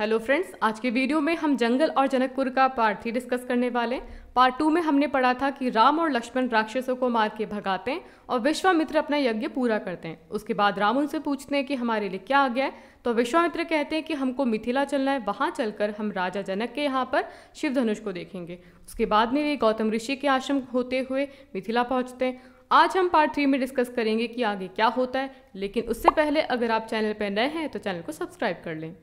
hello friends आज के video में हम जंगल और जनकपुर का पार्ट थ्री डिस्कस करने वाले पार्ट टू में हमने पढ़ा था कि राम और लक्ष्मण राक्षसों को मार के भगाते हैं और विश्वामित्र अपना यज्ञ पूरा करते हैं उसके बाद राम उनसे पूछते हैं कि हमारे लिए क्या आ गया है तो विश्वामित्र कहते हैं कि हमको मिथिला चलना है वहाँ चलकर हम राजा जनक के यहाँ पर शिव धनुष को देखेंगे उसके बाद में वे गौतम ऋषि के आश्रम होते हुए मिथिला पहुँचते हैं आज हम पार्ट थ्री में डिस्कस करेंगे कि आगे क्या होता है लेकिन उससे पहले अगर आप चैनल पर नए हैं तो चैनल को सब्सक्राइब कर लें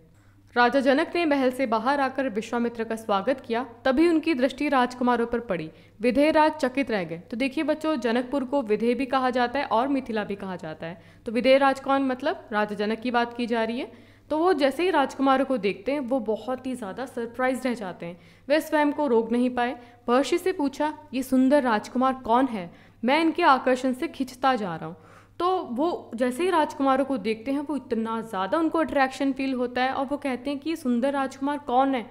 राजा जनक ने महल से बाहर आकर विश्वामित्र का स्वागत किया तभी उनकी दृष्टि राजकुमारों पर पड़ी विधेय राज चकित रह गए तो देखिए बच्चों जनकपुर को विधेय भी कहा जाता है और मिथिला भी कहा जाता है तो विधेय राज कौन मतलब राजा जनक की बात की जा रही है तो वो जैसे ही राजकुमारों को देखते हैं वो बहुत ही ज़्यादा सरप्राइज रह जाते हैं वे स्वयं को रोक नहीं पाए महर्षि से पूछा ये सुंदर राजकुमार कौन है मैं इनके आकर्षण से खिंचता जा रहा हूँ तो वो जैसे ही राजकुमारों को देखते हैं वो इतना ज़्यादा उनको अट्रैक्शन फील होता है और वो कहते हैं कि सुंदर राजकुमार कौन है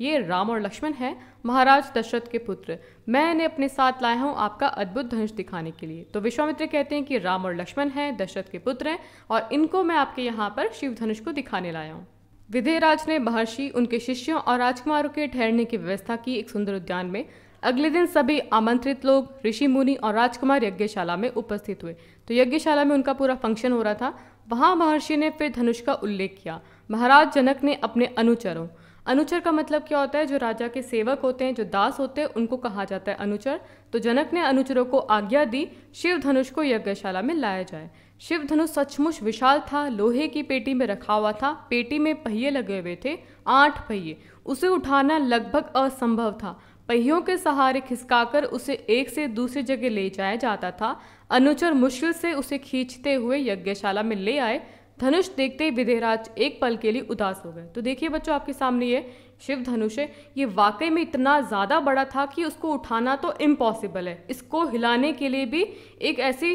ये राम और लक्ष्मण है महाराज दशरथ के पुत्र मैं इन्हें अपने साथ लाया हूँ आपका अद्भुत धनुष दिखाने के लिए तो विश्वामित्र कहते हैं कि राम और लक्ष्मण हैं दशरथ के पुत्र हैं और इनको मैं आपके यहाँ पर शिव धनुष को दिखाने लाया हूँ विधेयराज ने महर्षि उनके शिष्यों और राजकुमारों के ठहरने की व्यवस्था की एक सुंदर उद्यान में अगले दिन सभी आमंत्रित लोग ऋषि मुनि और राजकुमार यज्ञशाला में उपस्थित हुए तो यज्ञशाला में उनका पूरा फंक्शन हो रहा था वहाँ महर्षि ने फिर धनुष का उल्लेख किया महाराज जनक ने अपने अनुचरों अनुचर का मतलब क्या होता है जो राजा के सेवक होते हैं जो दास होते हैं उनको कहा जाता है अनुचर तो जनक ने अनुचरों को आज्ञा दी शिव धनुष को यज्ञशाला में लाया जाए शिव धनुष सचमुच विशाल था लोहे की पेटी में रखा हुआ था पेटी में पहिए लगे हुए थे आठ पहिए उसे उठाना लगभग असंभव था पहियों के सहारे खिसकाकर उसे एक से दूसरी जगह ले जाया जाता था अनुचर मुश्किल से उसे खींचते हुए यज्ञशाला में ले आए धनुष देखते ही विधेयराज एक पल के लिए उदास हो गए तो देखिए बच्चों आपके सामने ये शिव धनुष है ये वाकई में इतना ज़्यादा बड़ा था कि उसको उठाना तो इम्पॉसिबल है इसको हिलाने के लिए भी एक ऐसी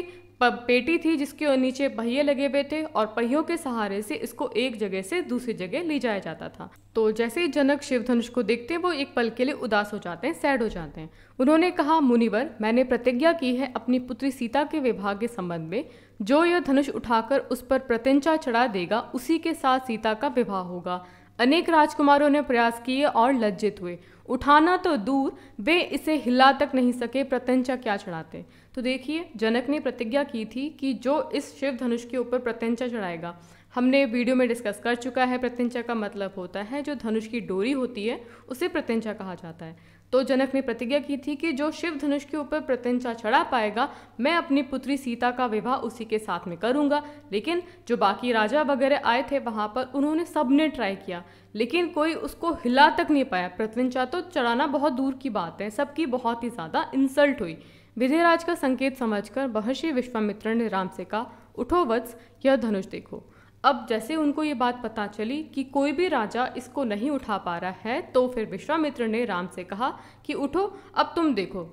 पेटी थी जिसके नीचे पहिए लगे हुए थे और पहियों के सहारे से इसको एक जगह से दूसरी जगह ले जाया जाता था तो जैसे ही जनक शिवधनुष को देखते वो एक पल के लिए उदास हो जाते हैं सैड हो जाते हैं उन्होंने कहा मुनिवर मैंने प्रतिज्ञा की है अपनी पुत्री सीता के विवाह के संबंध में जो यह धनुष उठाकर उस पर प्रत्यंचा चढ़ा देगा उसी के साथ सीता का विवाह होगा अनेक राजकुमारों ने प्रयास किए और लज्जित हुए उठाना तो दूर वे इसे हिला तक नहीं सके प्रत्यंचा क्या चढ़ाते तो देखिए जनक ने प्रतिज्ञा की थी कि जो इस शिव धनुष के ऊपर प्रत्यंचा चढ़ाएगा हमने वीडियो में डिस्कस कर चुका है प्रत्यंचा का मतलब होता है जो धनुष की डोरी होती है उसे प्रत्यंचा कहा जाता है तो जनक ने प्रतिज्ञा की थी कि जो शिव धनुष के ऊपर प्रत्यंचा चढ़ा पाएगा मैं अपनी पुत्री सीता का विवाह उसी के साथ में करूंगा लेकिन जो बाकी राजा वगैरह आए थे वहाँ पर उन्होंने सबने ट्राई किया लेकिन कोई उसको हिला तक नहीं पाया प्रत्यंचा तो चढ़ाना बहुत दूर की बात है सबकी बहुत ही ज़्यादा इंसल्ट हुई विधेयराज का संकेत समझकर महर्षि विश्वामित्र ने राम से कहा उठो वत्स यह धनुष देखो अब जैसे उनको ये बात पता चली कि कोई भी राजा इसको नहीं उठा पा रहा है तो फिर विश्वामित्र ने राम से कहा कि उठो अब तुम देखो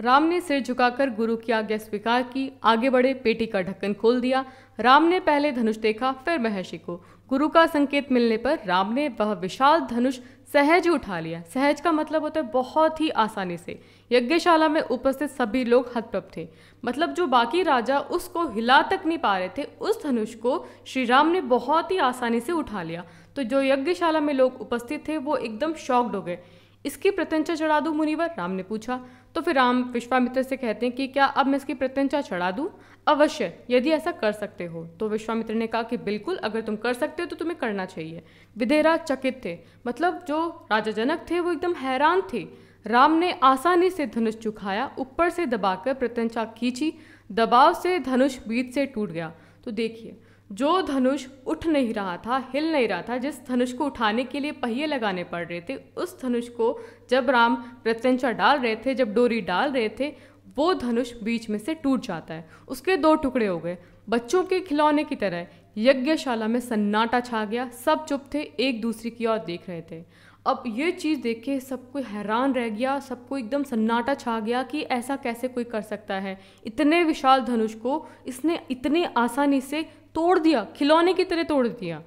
राम ने सिर झुकाकर गुरु की आज्ञा स्वीकार की आगे बढ़े पेटी का ढक्कन खोल दिया राम ने पहले धनुष देखा फिर महर्षि को गुरु का संकेत मिलने पर राम ने वह विशाल धनुष सहज उठा लिया सहज का मतलब होता है बहुत ही आसानी से यज्ञशाला में उपस्थित सभी लोग हतप्रभ थे मतलब जो बाकी राजा उसको हिला तक नहीं पा रहे थे उस धनुष को श्री राम ने बहुत ही आसानी से उठा लिया तो जो यज्ञशाला में लोग उपस्थित थे वो एकदम शॉक्ड हो गए इसकी प्रत्यंचा चढ़ा दूँ मुनिवर राम ने पूछा तो फिर राम विश्वामित्र से कहते हैं कि क्या अब मैं इसकी प्रत्यंचा चढ़ा दूँ अवश्य यदि ऐसा कर सकते हो तो विश्वामित्र ने कहा कि बिल्कुल अगर तुम कर सकते हो तो तुम्हें करना चाहिए विधेयरा चकित थे मतलब जो राजा जनक थे वो एकदम हैरान थे राम ने आसानी से धनुष चुखाया ऊपर से दबाकर प्रत्यंचा खींची दबाव से धनुष बीच से टूट गया तो देखिए जो धनुष उठ नहीं रहा था हिल नहीं रहा था जिस धनुष को उठाने के लिए पहिए लगाने पड़ रहे थे उस धनुष को जब राम प्रत्यंचा डाल रहे थे जब डोरी डाल रहे थे वो धनुष बीच में से टूट जाता है उसके दो टुकड़े हो गए बच्चों के खिलौने की तरह यज्ञशाला में सन्नाटा छा गया सब चुप थे एक दूसरे की ओर देख रहे थे अब ये चीज़ देख के सब कोई हैरान रह गया सबको एकदम सन्नाटा छा गया कि ऐसा कैसे कोई कर सकता है इतने विशाल धनुष को इसने इतने आसानी से तोड़ दिया खिलौने की तरह तोड़ दिया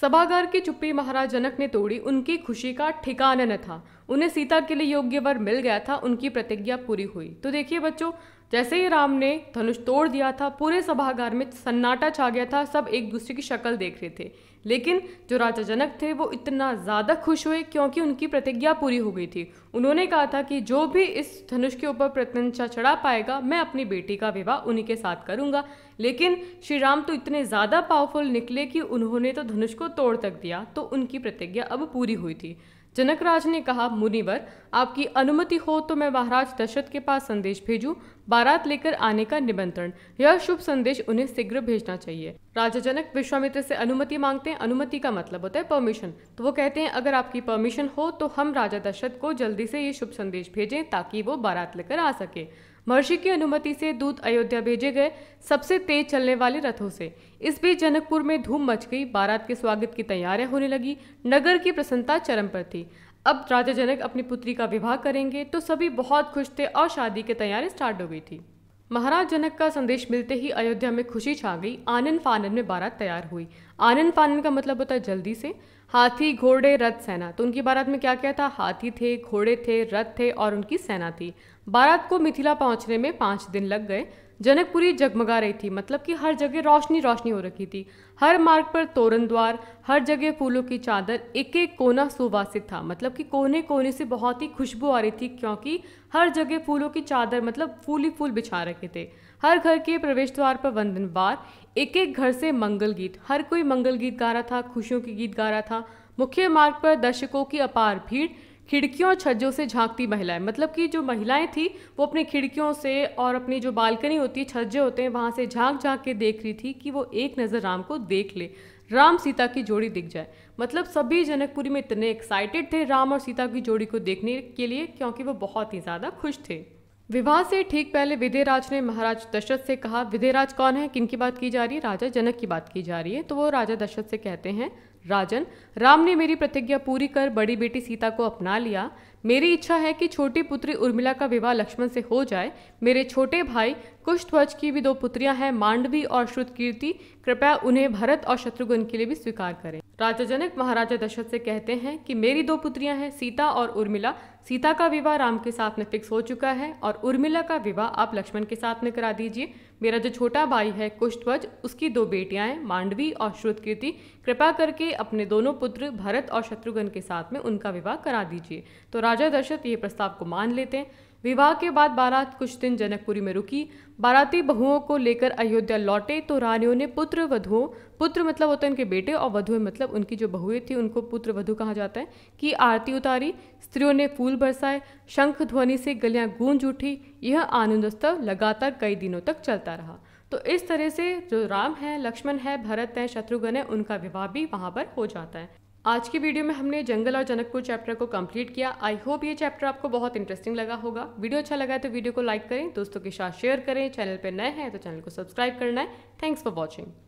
सभागार की चुप्पी महाराज जनक ने तोड़ी उनकी खुशी का ठिकाना न था उन्हें सीता के लिए योग्य वर मिल गया था उनकी प्रतिज्ञा पूरी हुई तो देखिए बच्चों जैसे ही राम ने धनुष तोड़ दिया था पूरे सभागार में सन्नाटा छा गया था सब एक दूसरे की शक्ल देख रहे थे लेकिन जो राजा जनक थे वो इतना ज़्यादा खुश हुए क्योंकि उनकी प्रतिज्ञा पूरी हो गई थी उन्होंने कहा था कि जो भी इस धनुष के ऊपर प्रत्यंचा चढ़ा पाएगा मैं अपनी बेटी का विवाह उन्हीं के साथ करूँगा लेकिन श्री राम तो इतने ज़्यादा पावरफुल निकले कि उन्होंने तो धनुष को तोड़ तक दिया तो उनकी प्रतिज्ञा अब पूरी हुई थी जनकराज ने कहा मुनिवर आपकी अनुमति हो तो मैं महाराज दशरथ के पास संदेश भेजूं बारात लेकर आने का निमंत्रण यह शुभ संदेश उन्हें शीघ्र भेजना चाहिए राजा जनक विश्वामित्र से अनुमति मांगते हैं अनुमति का मतलब होता है परमिशन तो वो कहते हैं अगर आपकी परमिशन हो तो हम राजा दशरथ को जल्दी से ये शुभ संदेश भेजें ताकि वो बारात लेकर आ सके महर्षि की अनुमति से दूत अयोध्या भेजे गए सबसे तेज चलने वाले रथों से इस बीच जनकपुर में धूम मच गई बारात के स्वागत की तैयारियां होने लगी नगर की प्रसन्नता चरम पर थी अब राजा जनक अपनी पुत्री का विवाह करेंगे तो सभी बहुत खुश थे और शादी की तैयारी स्टार्ट हो गई थी महाराज जनक का संदेश मिलते ही अयोध्या में खुशी छा गई आनंद फानन में बारात तैयार हुई आनंद फानन का मतलब होता है जल्दी से हाथी घोड़े रथ सेना तो उनकी बारात में क्या क्या था हाथी थे घोड़े थे रथ थे और उनकी सेना थी बारात को मिथिला पहुंचने में पाँच दिन लग गए जनकपुरी जगमगा रही थी मतलब कि हर जगह रोशनी रोशनी हो रखी थी हर मार्ग पर तोरण द्वार हर जगह फूलों की चादर एक एक कोना सुवासित था मतलब कि कोने कोने से बहुत ही खुशबू आ रही थी क्योंकि हर जगह फूलों की चादर मतलब फूल ही फूल बिछा रखे थे हर घर के प्रवेश द्वार पर वंदनवार एक एक घर से मंगल गीत हर कोई मंगल गीत गा रहा था खुशियों के गीत गा रहा था मुख्य मार्ग पर दर्शकों की अपार भीड़ खिड़कियों और छज्जों से झांकती महिलाएं मतलब कि जो महिलाएं थी वो अपनी खिड़कियों से और अपनी जो बालकनी होती है छज्जे होते हैं वहाँ से झांक झांक के देख रही थी कि वो एक नज़र राम को देख ले राम सीता की जोड़ी दिख जाए मतलब सभी जनकपुरी में इतने एक्साइटेड थे राम और सीता की जोड़ी को देखने के लिए क्योंकि वो बहुत ही ज़्यादा खुश थे विवाह से ठीक पहले विधेयराज ने महाराज दशरथ से कहा विधेराज कौन है किन की बात की जा रही है राजा जनक की बात की जा रही है तो वो राजा दशरथ से कहते हैं राजन राम ने मेरी प्रतिज्ञा पूरी कर बड़ी बेटी सीता को अपना लिया मेरी इच्छा है कि छोटी पुत्री उर्मिला का विवाह लक्ष्मण से हो जाए मेरे छोटे भाई कुशध्वज की भी दो पुत्रियां हैं मांडवी और श्रुतकीर्ति कृपया उन्हें भरत और शत्रुघ्न के लिए भी स्वीकार करें राजा जनक महाराजा दशरथ से कहते हैं कि मेरी दो पुत्रियां हैं सीता और उर्मिला सीता का विवाह राम के साथ में फिक्स हो चुका है और उर्मिला का विवाह आप लक्ष्मण के साथ में करा दीजिए मेरा जो छोटा भाई है कुष्ठवज उसकी दो बेटियां हैं मांडवी और श्रुतकीर्ति कृपा करके अपने दोनों पुत्र भरत और शत्रुघ्न के साथ में उनका विवाह करा दीजिए तो राजा दशरथ ये प्रस्ताव को मान लेते हैं विवाह के बाद बारात कुछ दिन जनकपुरी में रुकी बाराती बहुओं को लेकर अयोध्या लौटे तो रानियों ने पुत्र वधुओं पुत्र मतलब होता है उनके बेटे और वधु मतलब उनकी जो बहुएं थी उनको पुत्र वधु कहा जाता है कि आरती उतारी स्त्रियों ने फूल बरसाए शंख ध्वनि से गलियां गूंज उठी यह आनंदोत्सव लगातार कई दिनों तक चलता रहा तो इस तरह से जो राम है लक्ष्मण है भरत है शत्रुघ्न है उनका विवाह भी वहां पर हो जाता है आज की वीडियो में हमने जंगल और जनकपुर चैप्टर को कंप्लीट किया आई होप ये चैप्टर आपको बहुत इंटरेस्टिंग लगा होगा वीडियो अच्छा लगा है तो वीडियो को लाइक करें दोस्तों के साथ शेयर करें चैनल पर नए हैं तो चैनल को सब्सक्राइब करना है थैंक्स फॉर वॉचिंग